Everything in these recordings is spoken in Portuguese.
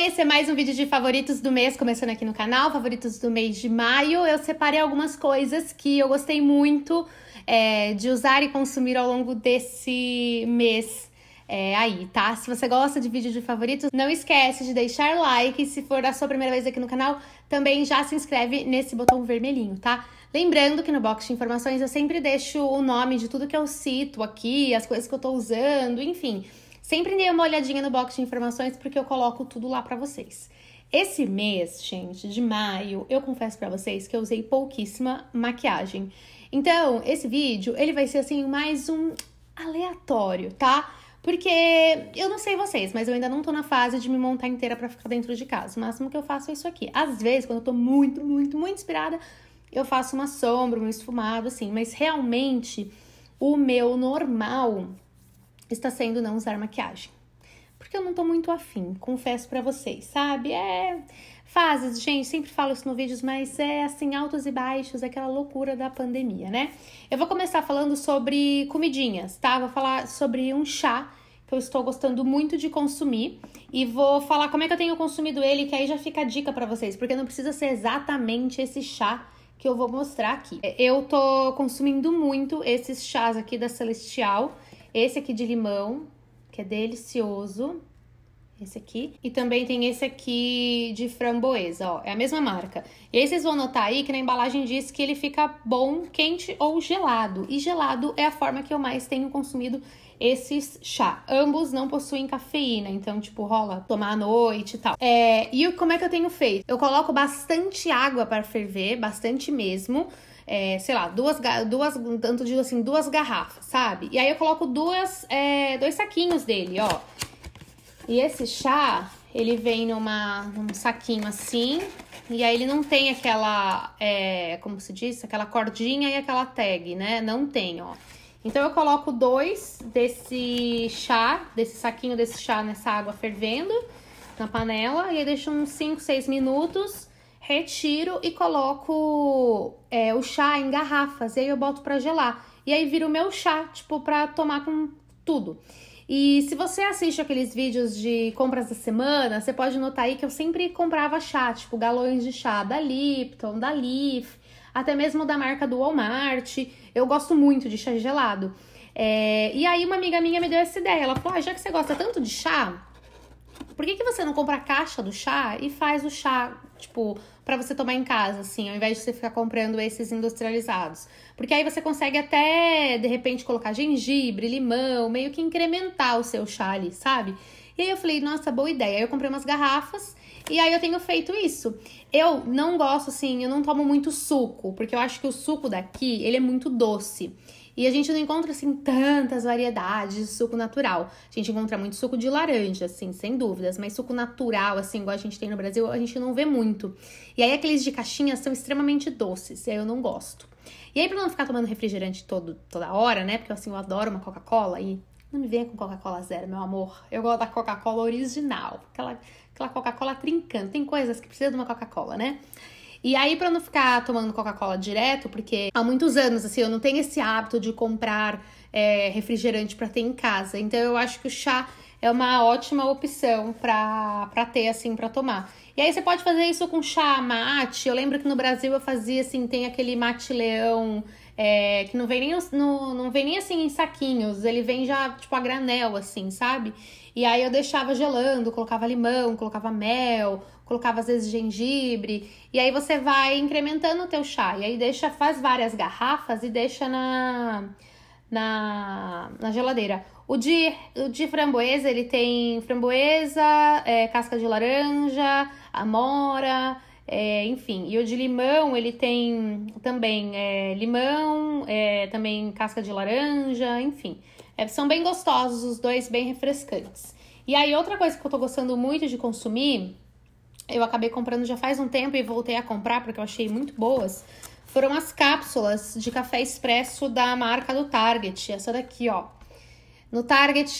Oi, esse é mais um vídeo de favoritos do mês, começando aqui no canal, favoritos do mês de maio. Eu separei algumas coisas que eu gostei muito é, de usar e consumir ao longo desse mês é, aí, tá? Se você gosta de vídeo de favoritos, não esquece de deixar like. E se for a sua primeira vez aqui no canal, também já se inscreve nesse botão vermelhinho, tá? Lembrando que no box de informações eu sempre deixo o nome de tudo que eu cito aqui, as coisas que eu tô usando, enfim... Sempre dê uma olhadinha no box de informações porque eu coloco tudo lá para vocês. Esse mês, gente, de maio, eu confesso para vocês que eu usei pouquíssima maquiagem. Então, esse vídeo, ele vai ser assim mais um aleatório, tá? Porque eu não sei vocês, mas eu ainda não tô na fase de me montar inteira para ficar dentro de casa. O máximo que eu faço é isso aqui. Às vezes, quando eu tô muito, muito, muito inspirada, eu faço uma sombra, um esfumado assim, mas realmente o meu normal está sendo não usar maquiagem. Porque eu não tô muito afim, confesso para vocês, sabe? É fases, gente, sempre falo isso no vídeos, mas é assim, altos e baixos, aquela loucura da pandemia, né? Eu vou começar falando sobre comidinhas, tá? Vou falar sobre um chá que eu estou gostando muito de consumir e vou falar como é que eu tenho consumido ele, que aí já fica a dica para vocês, porque não precisa ser exatamente esse chá que eu vou mostrar aqui. É, eu tô consumindo muito esses chás aqui da Celestial, esse aqui de limão, que é delicioso. Esse aqui. E também tem esse aqui de framboesa, ó. É a mesma marca. E aí vocês vão notar aí que na embalagem diz que ele fica bom quente ou gelado. E gelado é a forma que eu mais tenho consumido esses chá. Ambos não possuem cafeína, então, tipo, rola tomar à noite e tal. É, e como é que eu tenho feito? Eu coloco bastante água para ferver, bastante mesmo é, sei lá, duas, duas, tanto digo assim, duas garrafas, sabe? E aí eu coloco duas, é, dois saquinhos dele, ó. E esse chá, ele vem numa, num saquinho assim, e aí ele não tem aquela, é, como se diz, aquela cordinha e aquela tag, né? Não tem, ó. Então eu coloco dois desse chá, desse saquinho desse chá nessa água fervendo na panela e aí deixo uns 5, 6 minutos retiro e coloco é, o chá em garrafas, e aí eu boto para gelar. E aí vira o meu chá, tipo, pra tomar com tudo. E se você assiste aqueles vídeos de compras da semana, você pode notar aí que eu sempre comprava chá, tipo galões de chá da Lipton, da Leaf, até mesmo da marca do Walmart. Eu gosto muito de chá gelado. É, e aí uma amiga minha me deu essa ideia. Ela falou: ah, já que você gosta tanto de chá, por que, que você não compra a caixa do chá e faz o chá, tipo, para você tomar em casa, assim, ao invés de você ficar comprando esses industrializados. Porque aí você consegue até, de repente, colocar gengibre, limão, meio que incrementar o seu chá ali, sabe? E aí eu falei, nossa, boa ideia. Aí eu comprei umas garrafas e aí eu tenho feito isso. Eu não gosto, assim, eu não tomo muito suco, porque eu acho que o suco daqui, ele é muito doce. E a gente não encontra assim tantas variedades de suco natural. A gente encontra muito suco de laranja, assim, sem dúvidas, mas suco natural, assim, igual a gente tem no Brasil, a gente não vê muito. E aí aqueles de caixinha são extremamente doces, e aí eu não gosto. E aí, pra não ficar tomando refrigerante todo, toda hora, né? Porque assim, eu adoro uma Coca-Cola e não me venha com Coca-Cola zero, meu amor. Eu gosto da Coca-Cola original, aquela, aquela Coca-Cola trincando. Tem coisas que precisa de uma Coca-Cola, né? E aí, para não ficar tomando Coca-Cola direto, porque há muitos anos, assim, eu não tenho esse hábito de comprar é, refrigerante para ter em casa. Então, eu acho que o chá é uma ótima opção para ter, assim, para tomar. E aí, você pode fazer isso com chá mate. Eu lembro que no Brasil eu fazia, assim, tem aquele mate-leão. É, que não vem, nem, não não vem nem assim em saquinhos, ele vem já tipo a granel, assim, sabe? E aí eu deixava gelando, colocava limão, colocava mel, colocava às vezes gengibre, e aí você vai incrementando o teu chá. E aí deixa, faz várias garrafas e deixa na na, na geladeira. O de, o de framboesa, ele tem framboesa, é, casca de laranja, amora, é, enfim. E o de limão, ele tem também é, limão, é, também casca de laranja, enfim. É, são bem gostosos, os dois bem refrescantes. E aí, outra coisa que eu tô gostando muito de consumir eu acabei comprando já faz um tempo e voltei a comprar porque eu achei muito boas, foram as cápsulas de café expresso da marca do Target, essa daqui, ó. No Target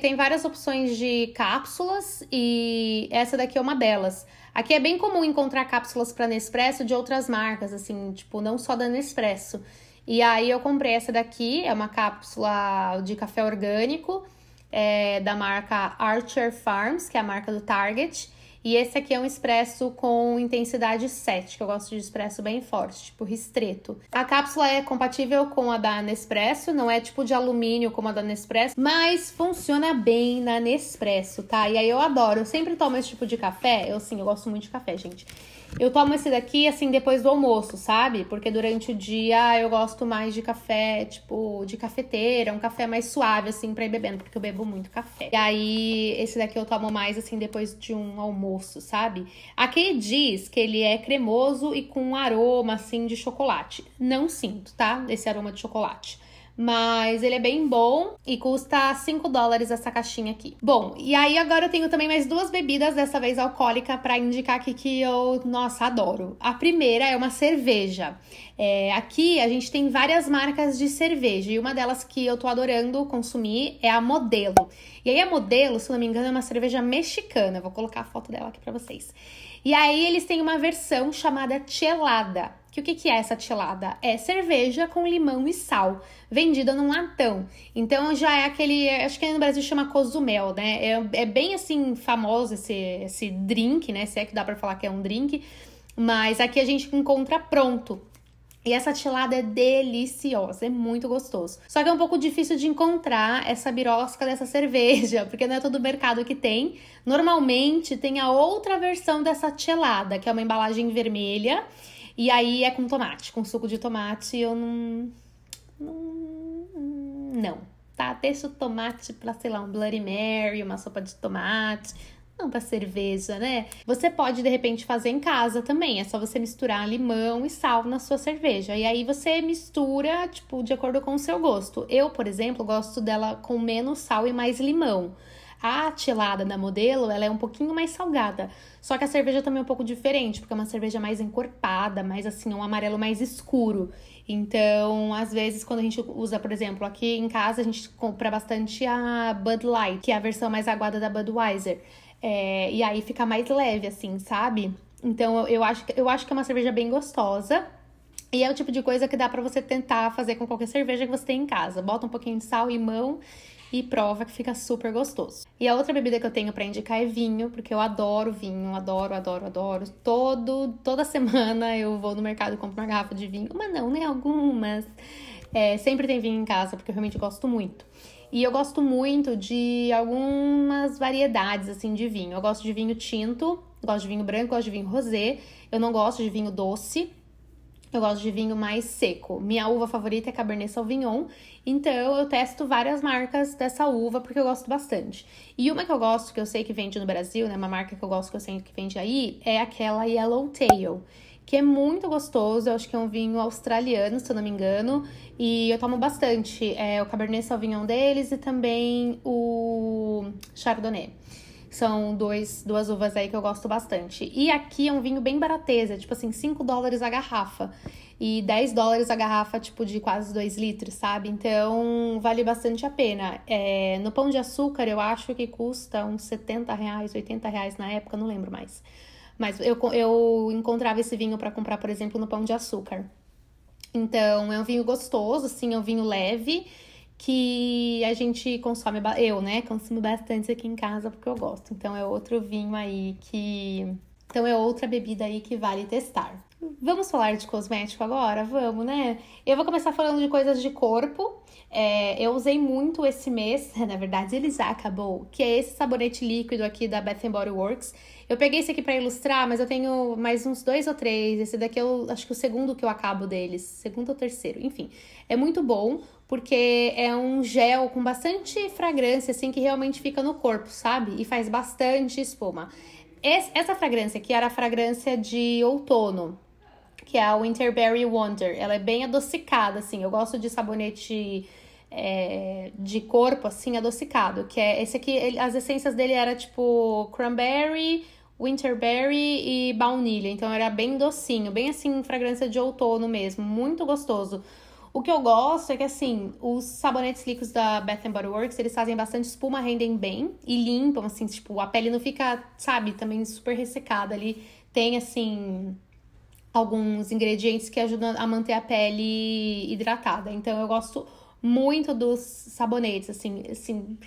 tem várias opções de cápsulas e essa daqui é uma delas. Aqui é bem comum encontrar cápsulas para Nespresso de outras marcas, assim, tipo, não só da Nespresso. E aí eu comprei essa daqui, é uma cápsula de café orgânico é, da marca Archer Farms, que é a marca do Target. E esse aqui é um expresso com intensidade 7, que eu gosto de expresso bem forte, tipo restrito. A cápsula é compatível com a da Nespresso, não é tipo de alumínio como a da Nespresso, mas funciona bem na Nespresso, tá? E aí eu adoro, eu sempre tomo esse tipo de café, eu sim, eu gosto muito de café, gente. Eu tomo esse daqui, assim, depois do almoço, sabe? Porque durante o dia eu gosto mais de café, tipo, de cafeteira, um café mais suave, assim, pra ir bebendo, porque eu bebo muito café. E aí, esse daqui eu tomo mais, assim, depois de um almoço sabe? Aqui diz que ele é cremoso e com um aroma assim de chocolate. Não sinto, tá? Esse aroma de chocolate. Mas ele é bem bom e custa 5 dólares essa caixinha aqui. Bom, e aí agora eu tenho também mais duas bebidas, dessa vez alcoólica, para indicar aqui que eu, nossa, adoro. A primeira é uma cerveja. É, aqui a gente tem várias marcas de cerveja e uma delas que eu tô adorando consumir é a Modelo. E aí a Modelo, se não me engano, é uma cerveja mexicana. Vou colocar a foto dela aqui para vocês. E aí eles têm uma versão chamada Chelada. Que o que, que é essa tilada? É cerveja com limão e sal, vendida num latão. Então já é aquele, acho que no Brasil chama cozumel, né? É, é bem assim famoso esse, esse drink, né? Se é que dá para falar que é um drink. Mas aqui a gente encontra pronto. E essa tilada é deliciosa, é muito gostoso. Só que é um pouco difícil de encontrar essa birosca dessa cerveja, porque não é todo mercado que tem. Normalmente tem a outra versão dessa tilada, que é uma embalagem vermelha e aí é com tomate, com suco de tomate, eu não. Não. não tá? Deixa o tomate pra, sei lá, um Bloody Mary, uma sopa de tomate. Não pra cerveja, né? Você pode, de repente, fazer em casa também. É só você misturar limão e sal na sua cerveja. E aí você mistura, tipo, de acordo com o seu gosto. Eu, por exemplo, gosto dela com menos sal e mais limão. A atilada da modelo, ela é um pouquinho mais salgada. Só que a cerveja também é um pouco diferente, porque é uma cerveja mais encorpada, mais assim, um amarelo mais escuro. Então, às vezes, quando a gente usa, por exemplo, aqui em casa, a gente compra bastante a Bud Light, que é a versão mais aguada da Budweiser. É, e aí fica mais leve, assim, sabe? Então, eu acho, eu acho que é uma cerveja bem gostosa. E é o tipo de coisa que dá para você tentar fazer com qualquer cerveja que você tem em casa. Bota um pouquinho de sal, limão e prova que fica super gostoso. E a outra bebida que eu tenho para indicar é vinho, porque eu adoro vinho, adoro, adoro, adoro. Todo, toda semana eu vou no mercado e compro uma garrafa de vinho, mas não, né? Algumas. É, sempre tem vinho em casa, porque eu realmente gosto muito. E eu gosto muito de algumas variedades assim de vinho. Eu gosto de vinho tinto, gosto de vinho branco, gosto de vinho rosé. Eu não gosto de vinho doce, eu gosto de vinho mais seco. Minha uva favorita é Cabernet Sauvignon, então eu testo várias marcas dessa uva porque eu gosto bastante. E uma que eu gosto, que eu sei que vende no Brasil, né, uma marca que eu gosto que eu sei que vende aí, é aquela Yellowtail, que é muito gostoso. Eu acho que é um vinho australiano, se eu não me engano, e eu tomo bastante. É o Cabernet Sauvignon deles e também o Chardonnay. São dois, duas uvas aí que eu gosto bastante. E aqui é um vinho bem barateza, tipo assim, 5 dólares a garrafa. E 10 dólares a garrafa, tipo, de quase 2 litros, sabe? Então, vale bastante a pena. É, no Pão de Açúcar, eu acho que custa uns 70 reais, 80 reais na época, não lembro mais. Mas eu, eu encontrava esse vinho para comprar, por exemplo, no Pão de Açúcar. Então, é um vinho gostoso, assim, é um vinho leve que a gente consome, eu, né, consumo bastante aqui em casa porque eu gosto. Então é outro vinho aí que, então é outra bebida aí que vale testar. Vamos falar de cosmético agora? Vamos, né? Eu vou começar falando de coisas de corpo. É, eu usei muito esse mês, na verdade ele já acabou, que é esse sabonete líquido aqui da Bath Body Works. Eu peguei esse aqui para ilustrar, mas eu tenho mais uns dois ou três. Esse daqui eu é acho que o segundo que eu acabo deles, segundo ou terceiro, enfim. É muito bom porque é um gel com bastante fragrância, assim, que realmente fica no corpo, sabe? E faz bastante espuma. Esse, essa fragrância aqui era a fragrância de outono, que é a Winterberry Wonder. Ela é bem adocicada, assim. Eu gosto de sabonete é, de corpo, assim, adocicado. Que é esse aqui, ele, as essências dele era tipo cranberry, winterberry e baunilha. Então era bem docinho, bem assim, fragrância de outono mesmo. Muito gostoso. O que eu gosto é que, assim, os sabonetes líquidos da Bath Body Works, eles fazem bastante espuma, rendem bem e limpam, assim, tipo, a pele não fica, sabe, também super ressecada ali. Tem, assim, alguns ingredientes que ajudam a manter a pele hidratada. Então eu gosto muito dos sabonetes, assim, assim.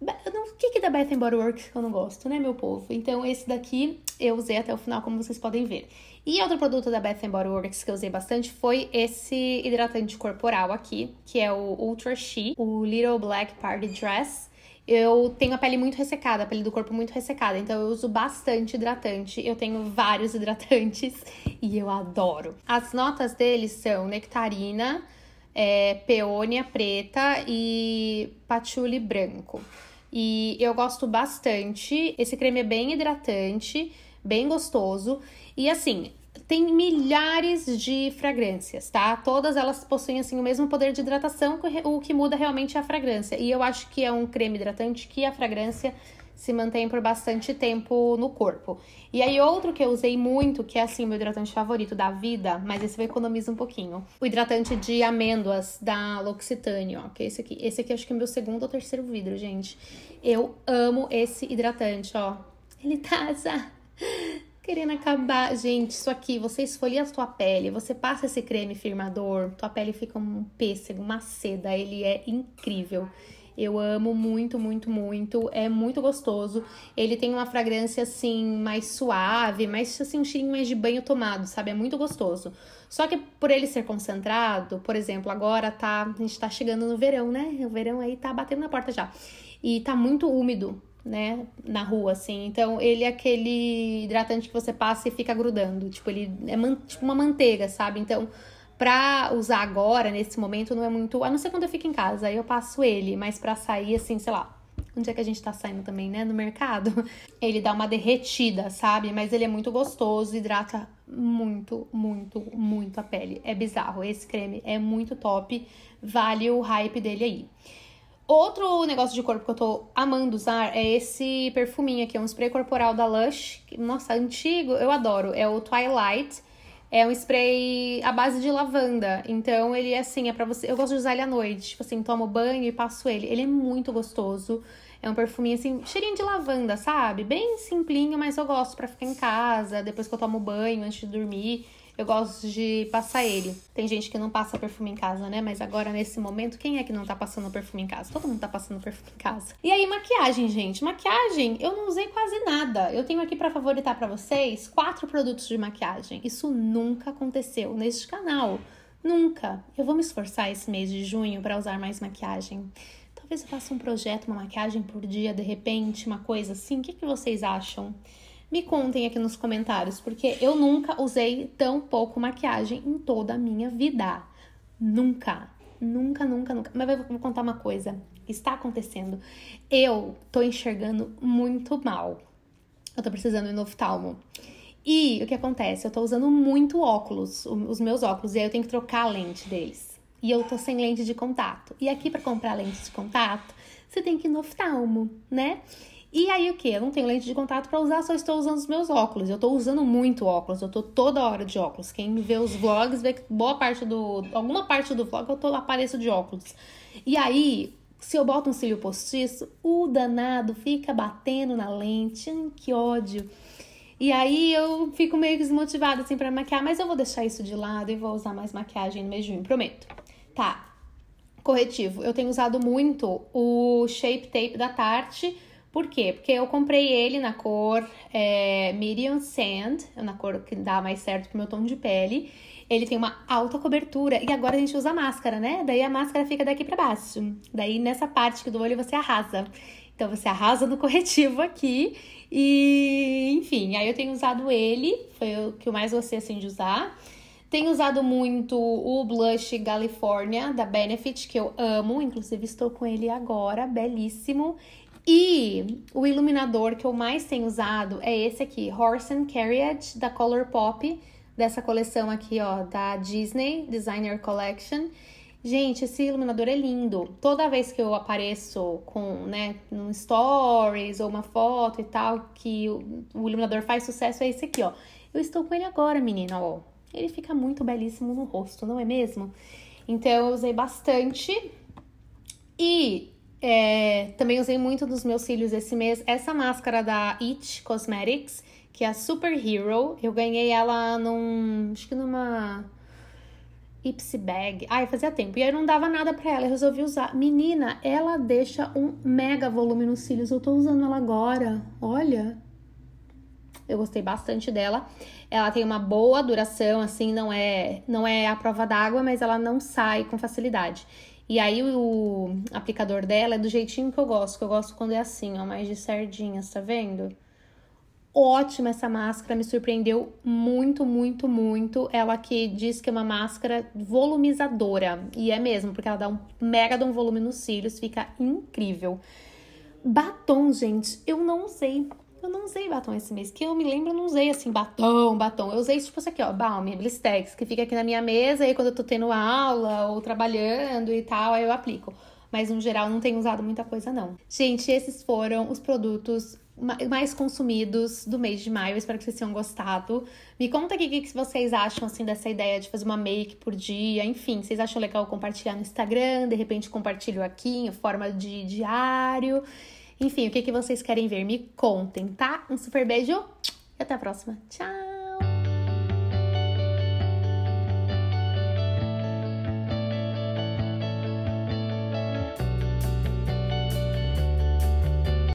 O que, que é da Bath Body Works eu não gosto, né, meu povo? Então, esse daqui eu usei até o final, como vocês podem ver. E outro produto da Bath Body Works que eu usei bastante foi esse hidratante corporal aqui, que é o Ultra She, o Little Black Party Dress eu tenho a pele muito ressecada, a pele do corpo muito ressecada, então eu uso bastante hidratante. Eu tenho vários hidratantes e eu adoro. As notas deles são nectarina, é, peônia preta e patchouli branco. E eu gosto bastante. Esse creme é bem hidratante, bem gostoso. E assim, tem milhares de fragrâncias, tá? Todas elas possuem assim o mesmo poder de hidratação, o que muda realmente é a fragrância. E eu acho que é um creme hidratante que a fragrância se mantém por bastante tempo no corpo. E aí outro que eu usei muito, que é assim meu hidratante favorito da vida, mas esse eu economizo um pouquinho. O hidratante de amêndoas da L'Occitane, ó, que é esse aqui. Esse aqui acho que é meu segundo ou terceiro vidro, gente. Eu amo esse hidratante, ó. Ele tá querendo acabar. Gente, isso aqui, você esfolia a sua pele, você passa esse creme firmador, tua pele fica um pêssego, uma seda, ele é incrível. Eu amo muito, muito, muito. É muito gostoso. Ele tem uma fragrância assim mais suave, mais assim um cheirinho mais de banho tomado, sabe? É muito gostoso. Só que por ele ser concentrado, por exemplo, agora tá, a gente tá chegando no verão, né? O verão aí tá batendo na porta já. E tá muito úmido né, na rua, assim. Então, ele é aquele hidratante que você passa e fica grudando. Tipo, ele é man, tipo uma manteiga, sabe? Então, pra usar agora, nesse momento, não é muito. A não ser quando eu fico em casa, aí eu passo ele, mas pra sair, assim, sei lá. Onde é que a gente tá saindo também, né? No mercado. Ele dá uma derretida, sabe? Mas ele é muito gostoso, hidrata muito, muito, muito a pele. É bizarro. Esse creme é muito top. Vale o hype dele aí. Outro negócio de corpo que eu tô amando usar é esse perfuminho aqui, é um spray corporal da Lush. Nossa, antigo, eu adoro. É o Twilight. É um spray à base de lavanda. Então ele é assim, é para você. Eu gosto de usar ele à noite. Tipo assim, tomo banho e passo ele. Ele é muito gostoso. É um perfuminho assim, cheirinho de lavanda, sabe? Bem simplinho, mas eu gosto para ficar em casa, depois que eu tomo banho, antes de dormir eu gosto de passar ele. Tem gente que não passa perfume em casa, né? Mas agora, nesse momento, quem é que não tá passando perfume em casa? Todo mundo tá passando perfume em casa. E aí, maquiagem, gente. Maquiagem, eu não usei quase nada. Eu tenho aqui para favoritar para vocês quatro produtos de maquiagem. Isso nunca aconteceu neste canal. Nunca. Eu vou me esforçar esse mês de junho para usar mais maquiagem. Talvez eu faça um projeto, uma maquiagem por dia, de repente, uma coisa assim. O que, que vocês acham? Me contem aqui nos comentários, porque eu nunca usei tão pouco maquiagem em toda a minha vida. Nunca. Nunca, nunca, nunca. Mas eu vou contar uma coisa. Está acontecendo. Eu tô enxergando muito mal. Eu tô precisando ir no oftalmo. E o que acontece? Eu tô usando muito óculos, os meus óculos, e aí eu tenho que trocar a lente deles. E eu tô sem lente de contato. E aqui para comprar lente de contato, você tem que ir no oftalmo, né? E aí o que? Eu não tenho lente de contato para usar, só estou usando os meus óculos. Eu estou usando muito óculos, eu estou toda hora de óculos. Quem vê os vlogs vê que boa parte do alguma parte do vlog eu tô apareço de óculos. E aí, se eu boto um cílio postiço, o danado fica batendo na lente. que ódio. E aí eu fico meio desmotivada assim para maquiar, mas eu vou deixar isso de lado e vou usar mais maquiagem no mês de junho, prometo. Tá. Corretivo. Eu tenho usado muito o Shape Tape da Tarte por quê? Porque eu comprei ele na cor é, Medium Sand, na é cor que dá mais certo pro meu tom de pele. Ele tem uma alta cobertura e agora a gente usa máscara, né? Daí a máscara fica daqui para baixo. Daí nessa parte aqui do olho você arrasa. Então você arrasa no corretivo aqui e, enfim, aí eu tenho usado ele, foi o que eu mais gostei assim de usar. Tenho usado muito o blush California da Benefit, que eu amo, inclusive estou com ele agora, belíssimo. E o iluminador que eu mais tenho usado é esse aqui, Horse and Carriage, da Colourpop, dessa coleção aqui, ó, da Disney Designer Collection. Gente, esse iluminador é lindo. Toda vez que eu apareço com, né, num stories ou uma foto e tal, que o, o iluminador faz sucesso, é esse aqui, ó. Eu estou com ele agora, menina, ó. Ele fica muito belíssimo no rosto, não é mesmo? Então, eu usei bastante. E é, também usei muito dos meus cílios esse mês essa máscara da It Cosmetics, que é a Super Hero. Eu ganhei ela num. Acho que numa. Ipsy Bag. Ai, fazia tempo. E aí não dava nada pra ela, eu resolvi usar. Menina, ela deixa um mega volume nos cílios. Eu tô usando ela agora. Olha. Eu gostei bastante dela. Ela tem uma boa duração, assim, não é, não é a prova d'água, mas ela não sai com facilidade. E aí o aplicador dela é do jeitinho que eu gosto, que eu gosto quando é assim, ó, mais de sardinhas, tá vendo? Ótima essa máscara, me surpreendeu muito, muito, muito. Ela que diz que é uma máscara volumizadora, e é mesmo, porque ela dá um mega de um volume nos cílios, fica incrível. Batom, gente, eu não sei eu não usei batom esse mês, que eu me lembro, eu não usei assim, batom, batom. Eu usei isso, tipo isso aqui, ó, Balm, Blistex, que fica aqui na minha mesa aí quando eu tô tendo aula ou trabalhando e tal, aí eu aplico. Mas no geral não tenho usado muita coisa, não. Gente, esses foram os produtos mais consumidos do mês de maio. espero que vocês tenham gostado. Me conta aqui o que vocês acham assim dessa ideia de fazer uma make por dia. Enfim, vocês acham legal compartilhar no Instagram? De repente compartilho aqui em forma de diário. Enfim, o que, que vocês querem ver? Me contem, tá? Um super beijo e até a próxima. Tchau!